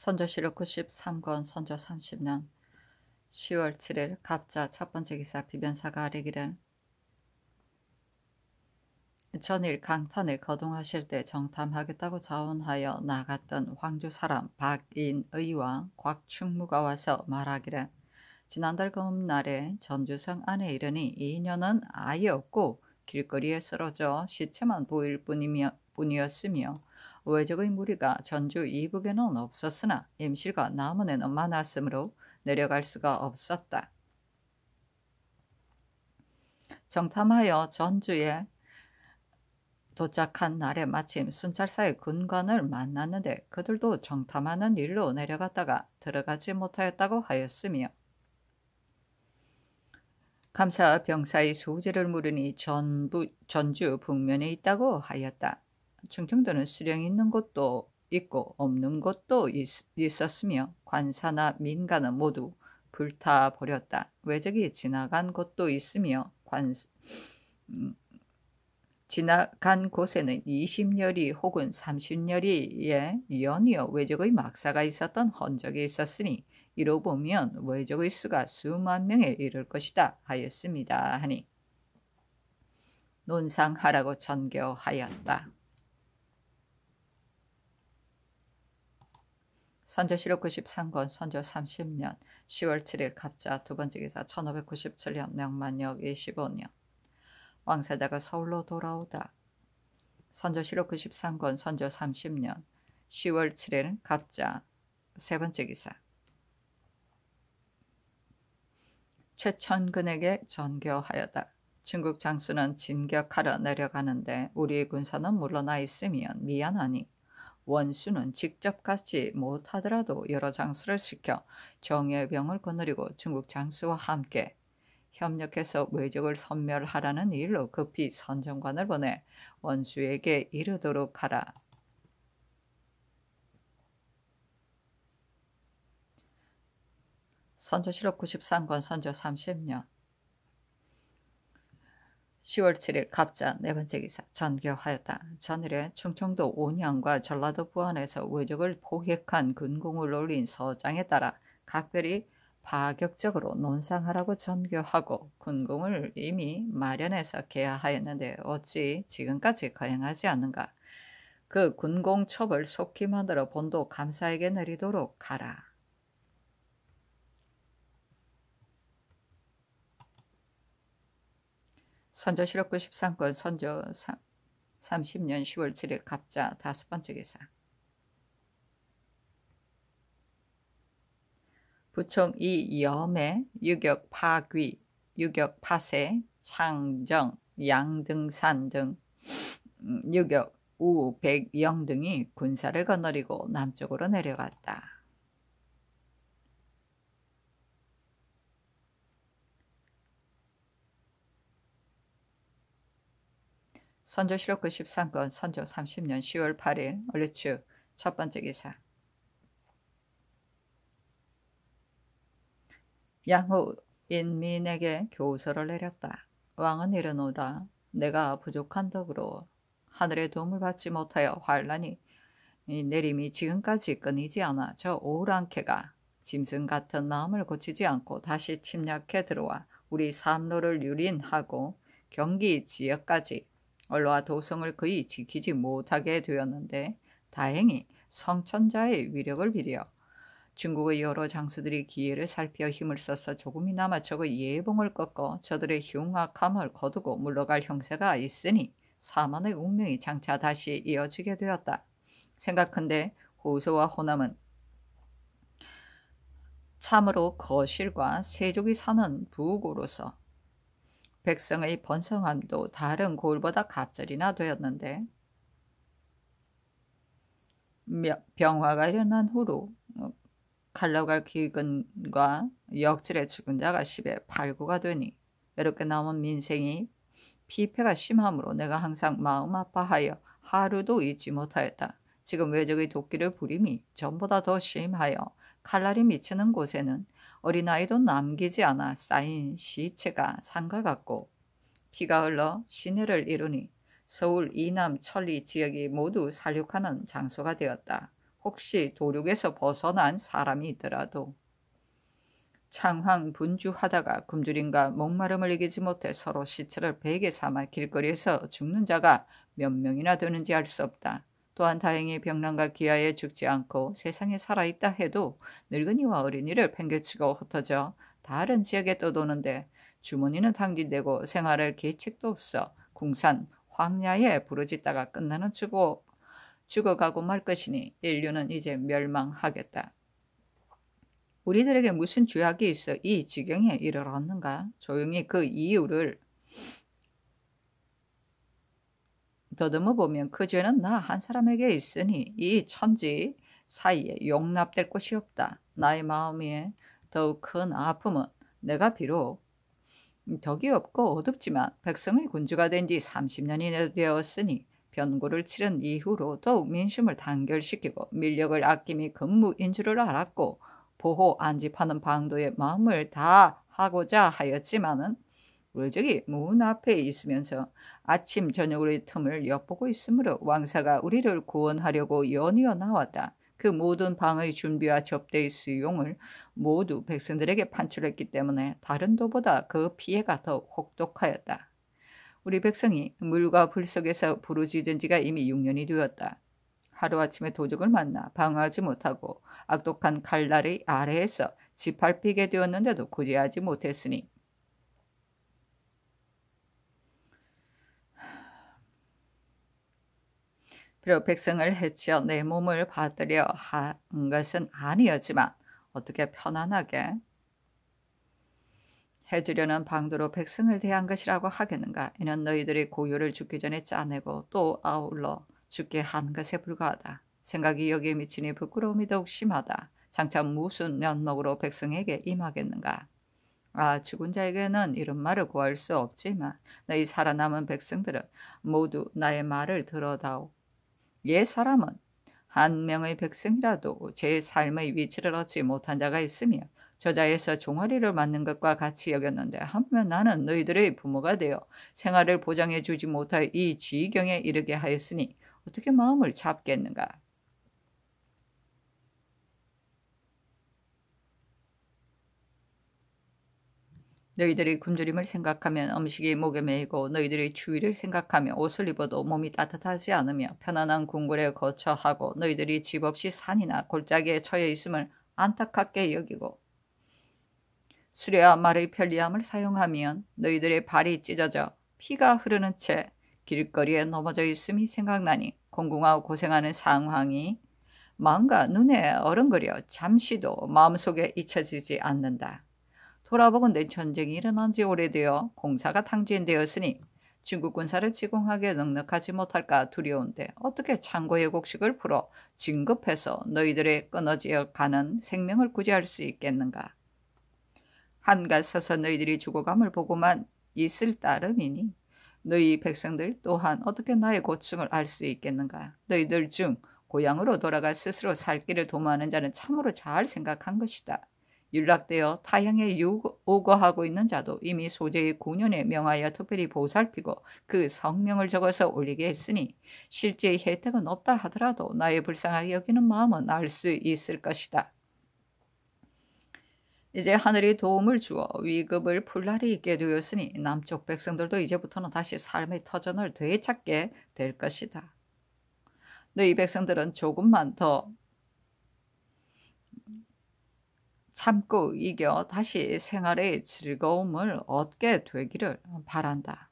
선조실록 93권 선조 30년 10월 7일 갑자 첫 번째 기사 비변사가 아뢰기를 전일 강탄을 거동하실 때 정탐하겠다고 자원하여 나갔던 황주 사람 박인의와 곽충무가 와서 말하기를 지난달 금날에 전주성 안에 이르니 이녀는 아예 없고 길거리에 쓰러져 시체만 보일 뿐이며, 뿐이었으며 우회적인 무리가 전주 이북에는 없었으나 임실과 남원에는 많았으므로 내려갈 수가 없었다. 정탐하여 전주에 도착한 날에 마침 순찰사의 군관을 만났는데 그들도 정탐하는 일로 내려갔다가 들어가지 못하였다고 하였으며 감사 병사의 소재를 물으니 전부 전주 북면에 있다고 하였다. 충청도는 수령 이 있는 곳도 있고 없는 곳도 있었으며 관사나 민가는 모두 불타버렸다. 외적이 지나간 곳도 있으며 관, 음, 지나간 곳에는 20여리 혹은 30여리의 연이어 외적의 막사가 있었던 헌적이 있었으니 이로 보면 외적의 수가 수만 명에 이를 것이다 하였습니다 하니 논상하라고 전교하였다. 선조실록 93권 선조 30년 10월 7일 갑자 두 번째 기사 1597년 명만역 25년 왕세자가 서울로 돌아오다 선조실록 93권 선조 30년 10월 7일 갑자 세 번째 기사 최천근에게 전교하였다. 중국 장수는 진격하러 내려가는데 우리 군사는 물러나 있으면 미안하니 원수는 직접 갖지 못하더라도 여러 장수를 시켜 정예병을 거느리고 중국 장수와 함께 협력해서 외적을 섬멸하라는 일로 급히 선정관을 보내 원수에게 이르도록 하라. 선조실록 93권 선조 30년 10월 7일 갑자 네 번째 기사 전교하였다. 전일에 충청도 온양과 전라도 부안에서 외적을 포획한 군공을 올린 서장에 따라 각별히 파격적으로 논상하라고 전교하고 군공을 이미 마련해서 개하하였는데 어찌 지금까지 거행하지 않는가. 그 군공첩을 속히 만들어 본도 감사에게 내리도록 하라 선조실록 93권 선조 30년 10월 7일 갑자 다섯 번째 기사 부총 이염의 유격 파귀, 유격 파세, 창정, 양등산 등 음, 유격 우백영 등이 군사를 거느리고 남쪽으로 내려갔다. 선조실록 93권 선조 30년 10월 8일 올리츠 첫 번째 기사 양후 인민에게 교서를 내렸다. 왕은 이르노라 내가 부족한 덕으로 하늘의 도움을 받지 못하여 환란이 내림이 지금까지 끊이지 않아 저오울한 캐가 짐승 같은 마음을 고치지 않고 다시 침략해 들어와 우리 삼로를 유린하고 경기 지역까지 언로와 도성을 거의 지키지 못하게 되었는데 다행히 성천자의 위력을 빌려 중국의 여러 장수들이 기회를 살피어 힘을 써서 조금이나마 적의 예봉을 꺾어 저들의 흉악함을 거두고 물러갈 형세가 있으니 사만의 운명이 장차 다시 이어지게 되었다. 생각한데 호소와 호남은 참으로 거실과 세족이 사는 부국으로서 백성의 번성함도 다른 고을보다 갑절이나 되었는데 병화가 일어난 후로 칼라갈 어, 기근과 역질의 죽은 자가 10에 8구가 되니 이렇게 남은 민생이 피폐가 심함으로 내가 항상 마음 아파하여 하루도 잊지 못하였다. 지금 외적의 도끼를 부림이 전보다 더 심하여 칼날이 미치는 곳에는 어린아이도 남기지 않아 쌓인 시체가 산과 같고 피가 흘러 시내를 이루니 서울 이남 천리 지역이 모두 살육하는 장소가 되었다. 혹시 도륙에서 벗어난 사람이 있더라도 창황 분주하다가 굶주림과 목마름을 이기지 못해 서로 시체를 베개 삼아 길거리에서 죽는 자가 몇 명이나 되는지 알 수 없다. 또한 다행히 병난과 기아에 죽지 않고 세상에 살아있다 해도 늙은이와 어린이를 팽개치고 흩어져 다른 지역에 떠도는데 주머니는 당진되고 생활할 계책도 없어 궁산 황야에 부르짖다가 끝나는 죽어 죽어가고 말 것이니 인류는 이제 멸망하겠다. 우리들에게 무슨 죄악이 있어 이 지경에 이르렀는가? 조용히 그 이유를 더듬어 보면 그 죄는 나 한 사람에게 있으니 이 천지 사이에 용납될 곳이 없다. 나의 마음에 더욱 큰 아픔은 내가 비록 덕이 없고 어둡지만 백성의 군주가 된 지 30년이 되었으니 변고를 치른 이후로 더욱 민심을 단결시키고 밀력을 아낌이 근무인 줄을 알았고 보호 안집하는 방도의 마음을 다 하고자 하였지만은 로적이 문 앞에 있으면서 아침 저녁으로의 틈을 엿보고 있으므로 왕사가 우리를 구원하려고 연이어 나왔다. 그 모든 방의 준비와 접대의 수용을 모두 백성들에게 판출했기 때문에 다른 도보다 그 피해가 더 혹독하였다. 우리 백성이 물과 불 속에서 부르짖은 지가 이미 6년이 되었다. 하루아침에 도적을 만나 방어하지 못하고 악독한 칼날의 아래에서 짓밟히게 되었는데도 구제하지 못했으니 비록 백성을 해치어 내 몸을 받으려 한 것은 아니었지만 어떻게 편안하게 해주려는 방도로 백성을 대한 것이라고 하겠는가? 이는 너희들이 고요를 죽기 전에 짜내고 또 아울러 죽게 한 것에 불과하다. 생각이 여기에 미치니 부끄러움이 더욱 심하다. 장차 무슨 면목으로 백성에게 임하겠는가? 아, 죽은 자에게는 이런 말을 구할 수 없지만 너희 살아남은 백성들은 모두 나의 말을 들어다오. 옛 사람은 한 명의 백성이라도 제 삶의 위치를 얻지 못한 자가 있으며 저자에서 종아리를 맞는 것과 같이 여겼는데 한편 나는 너희들의 부모가 되어 생활을 보장해 주지 못할 이 지경에 이르게 하였으니 어떻게 마음을 잡겠는가. 너희들이 굶주림을 생각하면 음식이 목에 메이고 너희들의 추위를 생각하며 옷을 입어도 몸이 따뜻하지 않으며 편안한 궁궐에 거처하고 너희들이 집 없이 산이나 골짜기에 처해 있음을 안타깝게 여기고 수레와 말의 편리함을 사용하면 너희들의 발이 찢어져 피가 흐르는 채 길거리에 넘어져 있음이 생각나니 공공하고 고생하는 상황이 마음과 눈에 어른거려 잠시도 마음속에 잊혀지지 않는다. 돌아보건대 전쟁이 일어난 지 오래되어 공사가 탕진되었으니 중국 군사를 지공하게 넉넉하지 못할까 두려운데 어떻게 창고의 곡식을 풀어 진급해서 너희들의 끊어지어 가는 생명을 구제할 수 있겠는가. 한가 서서 너희들이 죽어감을 보고만 있을 따름이니 너희 백성들 또한 어떻게 나의 고충을 알 수 있겠는가. 너희들 중 고향으로 돌아가 스스로 살 길을 도모하는 자는 참으로 잘 생각한 것이다. 윤락되어 타향에 요구하고 있는 자도 이미 소재의 고년에 명하여 특별히 보살피고 그 성명을 적어서 올리게 했으니 실제 혜택은 없다 하더라도 나의 불쌍하게 여기는 마음은 알 수 있을 것이다. 이제 하늘이 도움을 주어 위급을 풀 날이 있게 되었으니 남쪽 백성들도 이제부터는 다시 삶의 터전을 되찾게 될 것이다. 너희 백성들은 조금만 더 참고 이겨 다시 생활의 즐거움을 얻게 되기를 바란다.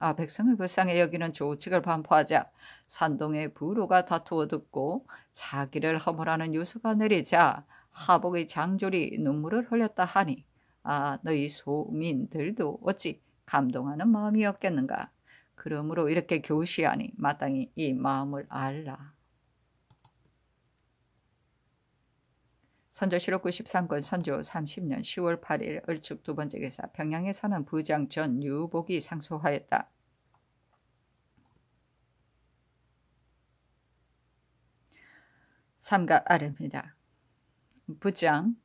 아, 백성을 불쌍히 여기는 조칙을 반포하자 산동의 부로가 다투어 듣고 자기를 허물하는 유수가 내리자 하복의 장졸이 눈물을 흘렸다 하니 아 너희 소민들도 어찌 감동하는 마음이었겠는가 그러므로 이렇게 교시하니 마땅히 이 마음을 알라 선조실록 93권 선조 30년 10월 8일 을축 두 번째 기사 평양에 사는 부장 전 유복이 상소하였다. 삼각 아래입니다. 부장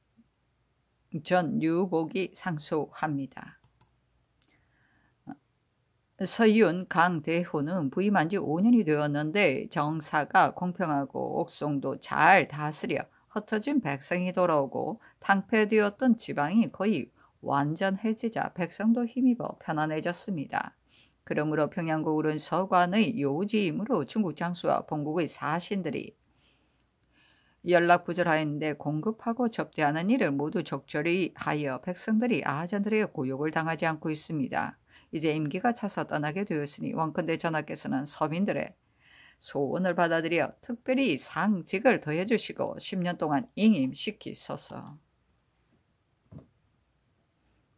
전 유복이 상소합니다. 서윤 강대호는 부임한 지 5년이 되었는데 정사가 공평하고 옥송도 잘 다스려 흩어진 백성이 돌아오고 탕패되었던 지방이 거의 완전해지자 백성도 힘입어 편안해졌습니다. 그러므로 평양고을은 서관의 요지이므로 중국 장수와 본국의 사신들이 연락 부절하였는데 공급하고 접대하는 일을 모두 적절히 하여 백성들이 아하전들의 고욕을 당하지 않고 있습니다. 이제 임기가 차서 떠나게 되었으니 원컨대 전하께서는 서민들의 소원을 받아들여 특별히 상직을 더해 주시고 10년 동안 잉임시키소서.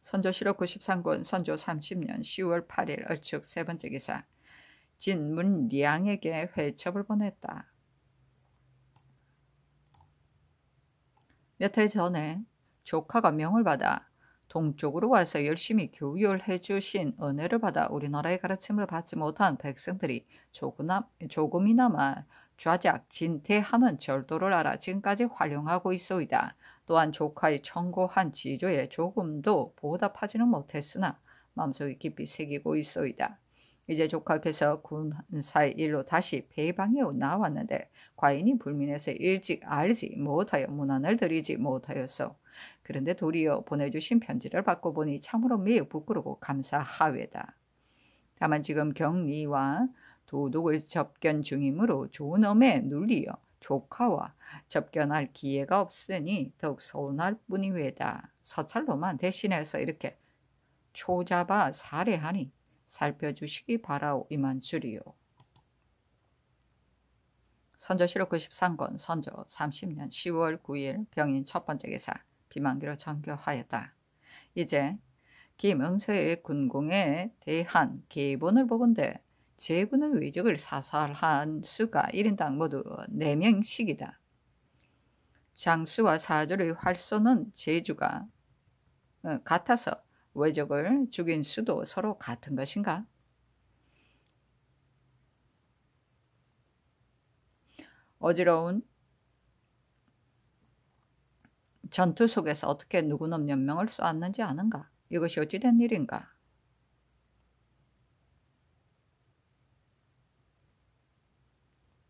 선조시록 93권 선조 30년 10월 8일 얼축 세 번째 기사 진문량에게 회첩을 보냈다. 몇 해 전에 조카가 명을 받아 동쪽으로 와서 열심히 교육해 주신 은혜를 받아 우리나라의 가르침을 받지 못한 백성들이 조금이나마 좌작, 진퇴하는 절도를 알아 지금까지 활용하고 있어이다. 또한 조카의 청고한 지조에 조금도 보답하지는 못했으나 마음속에 깊이 새기고 있어이다. 이제 조카께서 군사의 일로 다시 배방에 나왔는데 과인이 불민에서 일찍 알지 못하여 문안을 드리지 못하였어. 그런데 도리어 보내주신 편지를 받고 보니 참으로 매우 부끄럽고 감사하외다. 다만 지금 경리와 도둑을 접견 중이므로 좋은 엄에 눌리어 조카와 접견할 기회가 없으니 더욱 서운할 뿐이외다. 서찰로만 대신해서 이렇게 초잡아 살해하니 살펴주시기 바라오이만주리요. 선조시록 93권 선조 30년 10월 9일 병인 첫 번째 기사 비만기로 전교하였다. 이제 김응서의 군공에 대한 기본을 보건대 제군의 위적을 사살한 수가 1인당 모두 4명씩이다. 장수와 사조의 활쏘는 제주가 어, 같아서 외적을 죽인 수도 서로 같은 것인가? 어지러운 전투 속에서 어떻게 누구는 몇 명을 쏘았는지 아는가? 이것이 어찌된 일인가?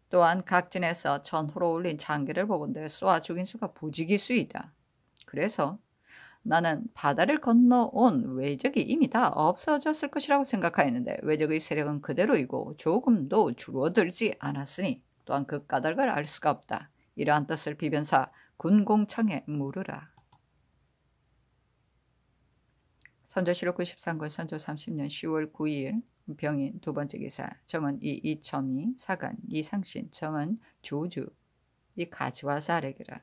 또한 각진에서 전후로 올린 장기를 보건대 쏘아 죽인 수가 부지기수이다. 그래서 나는 바다를 건너온 외적이 이미 다 없어졌을 것이라고 생각하였는데 외적의 세력은 그대로이고 조금도 줄어들지 않았으니 또한 그 까닭을 알 수가 없다. 이러한 뜻을 비변사 군공창에 물으라. 선조시록 93권 선조 30년 10월 9일 병인 두 번째 기사 정은 이 이첨이 사간 이상신 정은 조주 이 가지와 사례기라.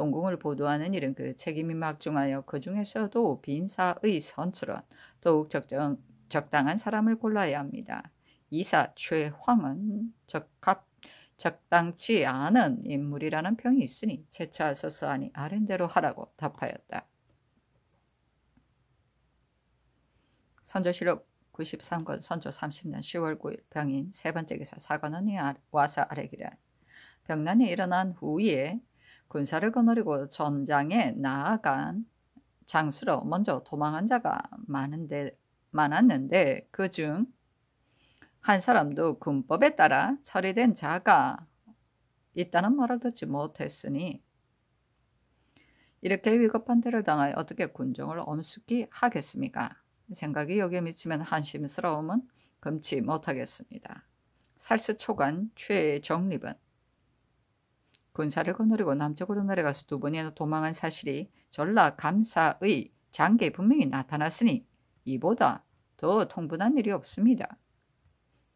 동궁을 보도하는 일은 그 책임이 막중하여 그 중에서도 빈사의 선출은 더욱 적정, 적당한 사람을 골라야 합니다. 이사 최황은 적합 적당치 않은 인물이라는 평이 있으니 재차하서 하니 아랜대로 하라고 답하였다. 선조실록 93권 선조 30년 10월 9일 병인 세 번째 기사 사관원이 아, 와서 아래기를 병난이 일어난 후에 군사를 거느리고 전장에 나아간 장수로 먼저 도망한 자가 많은데, 많았는데 그 중 한 사람도 군법에 따라 처리된 자가 있다는 말을 듣지 못했으니 이렇게 위급한 대를 당하여 어떻게 군정을 엄숙히 하겠습니까? 생각이 여기에 미치면 한심스러움은 금치 못하겠습니다. 살스 초간 최정립은 군사를 거느리고 남쪽으로 내려가서 두 번이나 도망한 사실이 전라 감사의 장계에 분명히 나타났으니 이보다 더 통분한 일이 없습니다.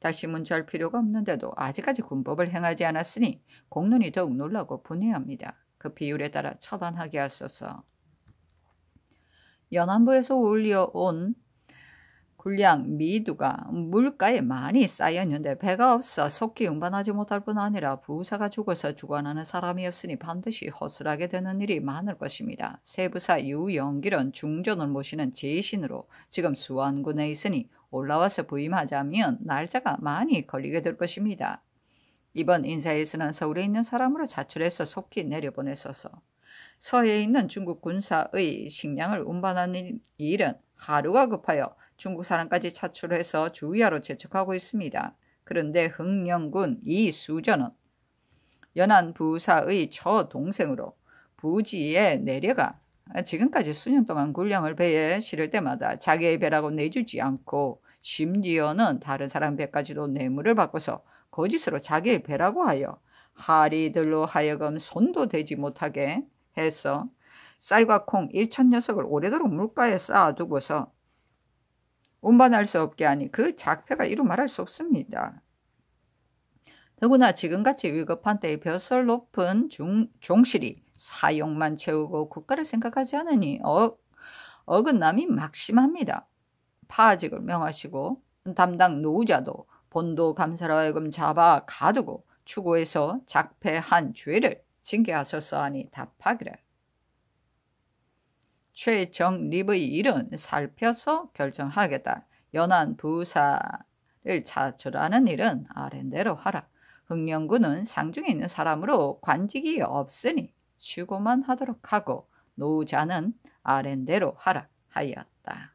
다시 문자할 필요가 없는데도 아직까지 군법을 행하지 않았으니 공론이 더욱 놀라고 분해합니다. 그 비율에 따라 처단하게 하소서. 연안부에서 올려온 군량 미두가 물가에 많이 쌓였는데 배가 없어 속히 운반하지 못할 뿐 아니라 부사가 죽어서 주관하는 사람이 없으니 반드시 허술하게 되는 일이 많을 것입니다. 세부사 유영길은 중전을 모시는 제신으로 지금 수완군에 있으니 올라와서 부임하자면 날짜가 많이 걸리게 될 것입니다. 이번 인사에서는 서울에 있는 사람으로 자출해서 속히 내려보내소서. 서해에 있는 중국 군사의 식량을 운반하는 일은 하루가 급하여 중국 사람까지 차출해서 주의하러 재촉하고 있습니다. 그런데 흥령군 이수전은 연안 부사의 처 동생으로 부지에 내려가 지금까지 수년 동안 군량을 배에 실을 때마다 자기의 배라고 내주지 않고 심지어는 다른 사람 배까지도 뇌물을 바꿔서 거짓으로 자기의 배라고 하여 하리들로 하여금 손도 대지 못하게 해서 쌀과 콩 1천 녀석을 오래도록 물가에 쌓아두고서 운반할 수 없게 하니 그작폐가 이루 말할 수 없습니다. 더구나 지금같이 위급한 때에 벼슬 높은 중, 종실이 사용만 채우고 국가를 생각하지 않으니 어, 어긋남이 막심합니다. 파직을 명하시고 담당 노후자도 본도 감사로 금 잡아 가두고 추구해서 작패한 죄를 징계하소서 하니 답하기를 최정립의 일은 살펴서 결정하겠다. 연안 부사를 자출하는 일은 아랜대로 하라. 흥령군은 상중에 있는 사람으로 관직이 없으니 쉬고만 하도록 하고 노자는 아랜대로 하라 하였다.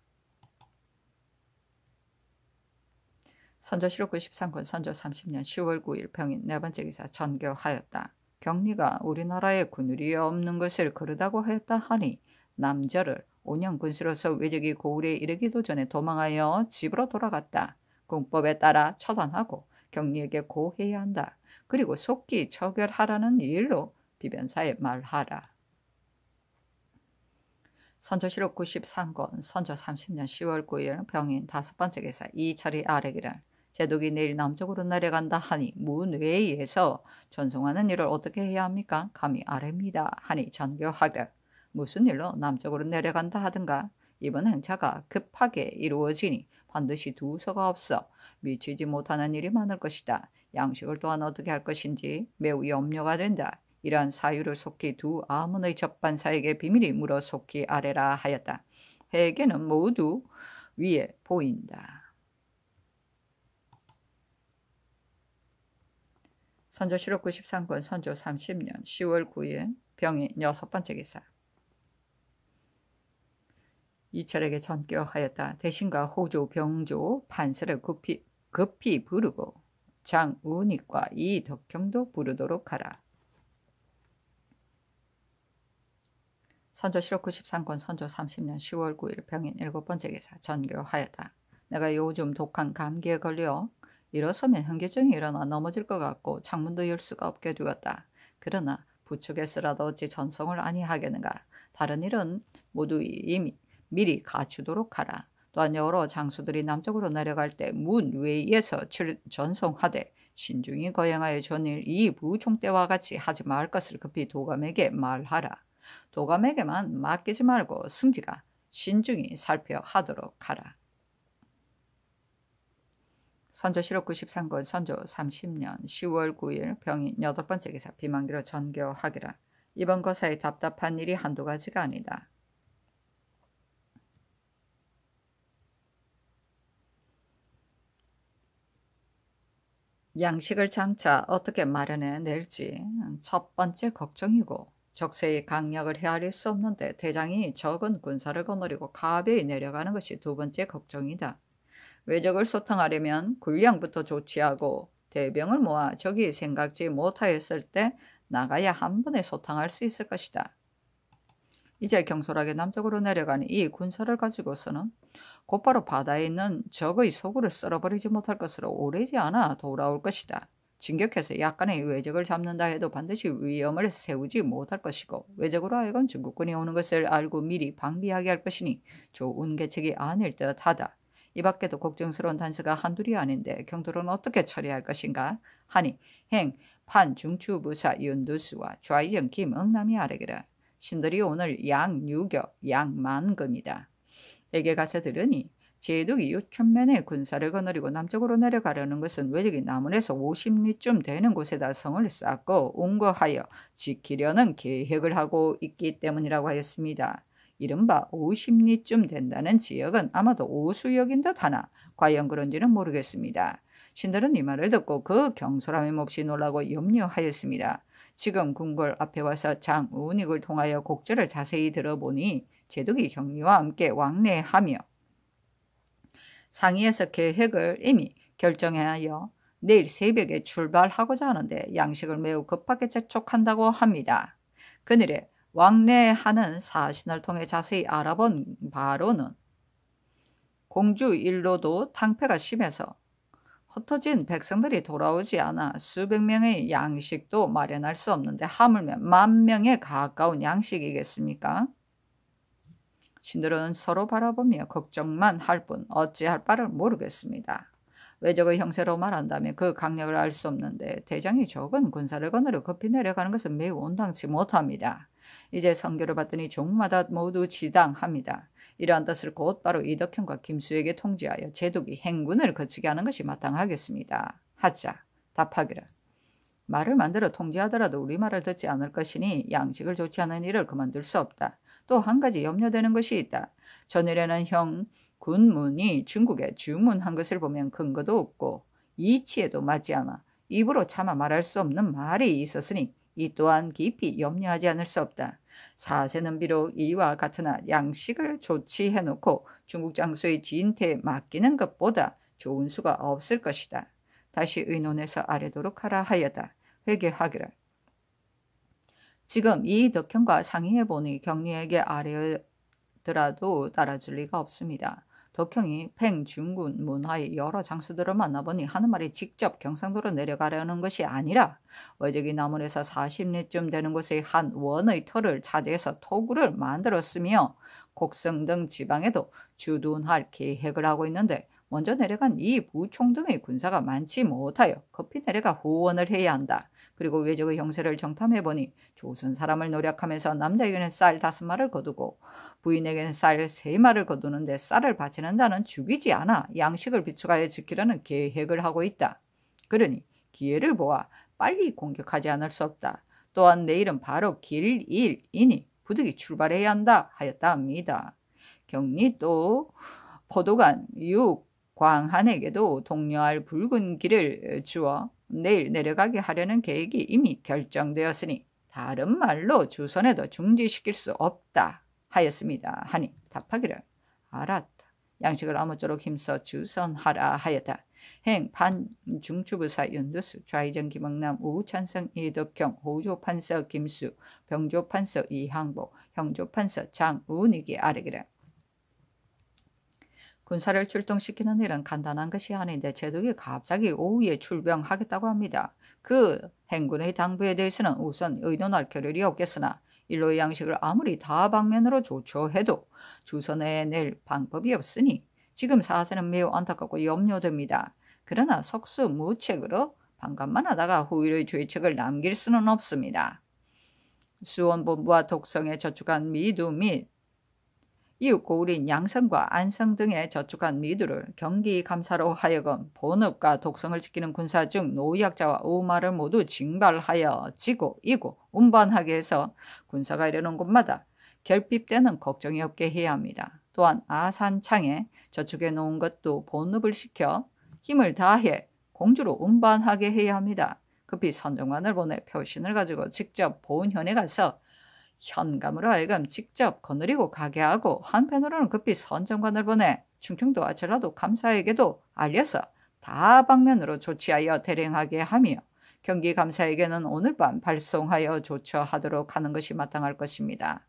선조실록 1 3권 선조 30년 10월 9일 평인 네 번째 기사 전교하였다. 경리가 우리나라에 군율이 없는 것을 그러다고 하였다 하니 남자를 5년 군수로서 외적이 고을에 이르기도 전에 도망하여 집으로 돌아갔다. 군법에 따라 처단하고 경리에게 고해야 한다. 그리고 속기 처결하라는 일로 비변사에 말하라. 선조시록 93권 선조 30년 10월 9일 병인 다섯 번째 기사 이철이 아래기를 제독이 내일 남쪽으로 내려간다 하니 문외에서 전송하는 일을 어떻게 해야 합니까? 감히 아래입니다 하니 전교하게 무슨 일로 남쪽으로 내려간다 하든가 이번 행차가 급하게 이루어지니 반드시 두서가 없어 미치지 못하는 일이 많을 것이다. 양식을 또한 어떻게 할 것인지 매우 염려가 된다. 이러한 사유를 속히 두 아문의 접반사에게 비밀이 물어 속히 아래라 하였다. 회개는 모두 위에 보인다. 선조시록 93권 선조 30년 10월 9일 병이 여섯 번째 기사 이철에게 전교하였다. 대신과 호조, 병조, 판세를 급히, 급히 부르고 장운익과 이덕경도 부르도록 하라. 선조 7록 93권 선조 30년 10월 9일 병인 일곱 번째 기사 전교하였다. 내가 요즘 독한 감기에 걸려 일어서면 현기증이 일어나 넘어질 것 같고 창문도 열 수가 없게 되었다. 그러나 부축에서라도 어찌 전성을 아니하겠는가. 다른 일은 모두 이미 미리 갖추도록 하라. 또한 여러 장수들이 남쪽으로 내려갈 때문 외에서 전송하되 신중히 거행하여 전일 이 부총 대와 같이 하지 말 것을 급히 도감에게 말하라. 도감에게만 맡기지 말고 승지가 신중히 살펴 하도록 하라. 선조시록 93권 선조 30년 10월 9일 병인 여덟 번째 기사 비만기로 전교하기라. 이번 거사의 답답한 일이 한두 가지가 아니다. 양식을 장차 어떻게 마련해 낼지 첫 번째 걱정이고 적세의 강력을 헤아릴 수 없는데 대장이 적은 군사를 거느리고 가베이 내려가는 것이 두 번째 걱정이다. 외적을 소탕하려면 군량부터 조치하고 대병을 모아 적이 생각지 못하였을 때 나가야 한 번에 소탕할 수 있을 것이다. 이제 경솔하게 남쪽으로 내려가는 이 군사를 가지고서는 곧바로 바다에 있는 적의 속을 썰어버리지 못할 것으로 오래지 않아 돌아올 것이다. 진격해서 약간의 외적을 잡는다 해도 반드시 위험을 세우지 못할 것이고 외적으로 하여금 중국군이 오는 것을 알고 미리 방비하게 할 것이니 좋은 계책이 아닐 듯하다. 이 밖에도 걱정스러운 단서가 한둘이 아닌데 경도로 어떻게 처리할 것인가? 하니 행, 판, 중추부사 윤두수와 좌이정 김응남이 아래기라. 신들이 오늘 양유교, 양만금이다. 에게 가서 들으니 제독이 요천면에 군사를 거느리고 남쪽으로 내려가려는 것은 외적이 남원에서 5 0리쯤 되는 곳에다 성을 쌓고 온거하여 지키려는 계획을 하고 있기 때문이라고 하였습니다. 이른바 5 0리쯤 된다는 지역은 아마도 오수역인 듯 하나 과연 그런지는 모르겠습니다. 신들은 이 말을 듣고 그 경솔함에 몹시 놀라고 염려하였습니다. 지금 궁궐 앞에 와서 장은익을 통하여 곡절을 자세히 들어보니 제독이 경리와 함께 왕래하며 상의에서 계획을 이미 결정하여 내일 새벽에 출발하고자 하는데 양식을 매우 급하게 재촉한다고 합니다. 그늘에 왕래하는 사신을 통해 자세히 알아본 바로는 공주 일로도 탕패가 심해서 흩어진 백성들이 돌아오지 않아 수백 명의 양식도 마련할 수 없는데 하물며 만 명에 가까운 양식이겠습니까? 신들은 서로 바라보며 걱정만 할 뿐 어찌할 바를 모르겠습니다. 외적의 형세로 말한다면 그 강력을 알 수 없는데 대장이 적은 군사를 거느려 급히 내려가는 것은 매우 온당치 못합니다. 이제 선교를 받더니 종마다 모두 지당합니다. 이러한 뜻을 곧바로 이덕현과 김수에게 통지하여 제독이 행군을 거치게 하는 것이 마땅하겠습니다. 하자 답하기를 말을 만들어 통지하더라도 우리 말을 듣지 않을 것이니 양식을 좋지 않은 일을 그만둘 수 없다. 또한 가지 염려되는 것이 있다. 전일에는 형 군문이 중국에 주문한 것을 보면 근거도 없고 이치에도 맞지 않아 입으로 차마 말할 수 없는 말이 있었으니 이 또한 깊이 염려하지 않을 수 없다. 사세는 비록 이와 같으나 양식을 조치해놓고 중국 장수의 진인태에 맡기는 것보다 좋은 수가 없을 것이다. 다시 의논해서 아래도록 하라 하였다. 회개하기를 지금 이덕형과 상의해보니 경리에게 아래더라도 따라줄 리가 없습니다. 덕형이 팽, 중군, 문화의 여러 장수들을 만나보니 하는 말이 직접 경상도로 내려가려는 것이 아니라 외적이 남원에서 40리쯤 되는 곳의 한 원의 터를 차지해서 토구를 만들었으며 곡성 등 지방에도 주둔할 계획을 하고 있는데 먼저 내려간 이 부총 등의 군사가 많지 못하여 급히 내려가 후원을 해야 한다. 그리고 외적의 형세를 정탐해보니 조선 사람을 노력하면서 남자에게는 쌀 다섯 마를 거두고 부인에게는 쌀 세 마를 거두는데 쌀을 바치는 자는 죽이지 않아 양식을 비축하여 지키려는 계획을 하고 있다. 그러니 기회를 보아 빨리 공격하지 않을 수 없다. 또한 내일은 바로 길일이니 부득이 출발해야 한다 하였다 니다 경리 또 포도관 육 광한에게도 동료할 붉은 길을 주어 내일 내려가게 하려는 계획이 이미 결정되었으니 다른 말로 주선에도 중지시킬 수 없다 하였습니다. 하니 답하기를 알았다. 양식을 아무쪼록 힘써 주선하라 하였다. 행 반중추부사 윤두수 좌이정 김학남 우찬성 이덕형 호조판서 김수 병조판서 이항복 형조판서 장우익이 아래기라 군사를 출동시키는 일은 간단한 것이 아닌데 제독이 갑자기 오후에 출병하겠다고 합니다. 그 행군의 당부에 대해서는 우선 의논할 겨를이 없겠으나 일로의 양식을 아무리 다방면으로 조처해도 주선해낼 방법이 없으니 지금 사세는 매우 안타깝고 염려됩니다. 그러나 석수무책으로 반감만 하다가 후일의 죄책을 남길 수는 없습니다. 수원본부와 독성에 저축한 미두 및 이웃 고 우린 양성과 안성 등에 저축한 미두를 경기감사로 하여금 본읍과 독성을 지키는 군사 중 노약자와 우마를 모두 징발하여 지고 이고 운반하게 해서 군사가 이르는 곳마다 결핍되는 걱정이 없게 해야 합니다. 또한 아산창에 저축해 놓은 것도 본읍을 시켜 힘을 다해 공주로 운반하게 해야 합니다. 급히 선정관을 보내 표신을 가지고 직접 보은현에 가서 현감으로 하여금 직접 거느리고 가게 하고 한편으로는 급히 선정관을 보내 충청도와 전라도 감사에게도 알려서 다방면으로 조치하여 대령하게 하며 경기 감사에게는 오늘 밤 발송하여 조처하도록 하는 것이 마땅할 것입니다.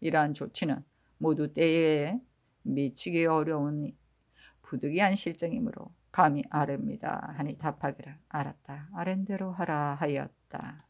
이러한 조치는 모두 때에 미치기 어려우니 부득이한 실정이므로 감히 아릅니다. 하니 답하기를 알았다. 아랜대로 하라 하였다.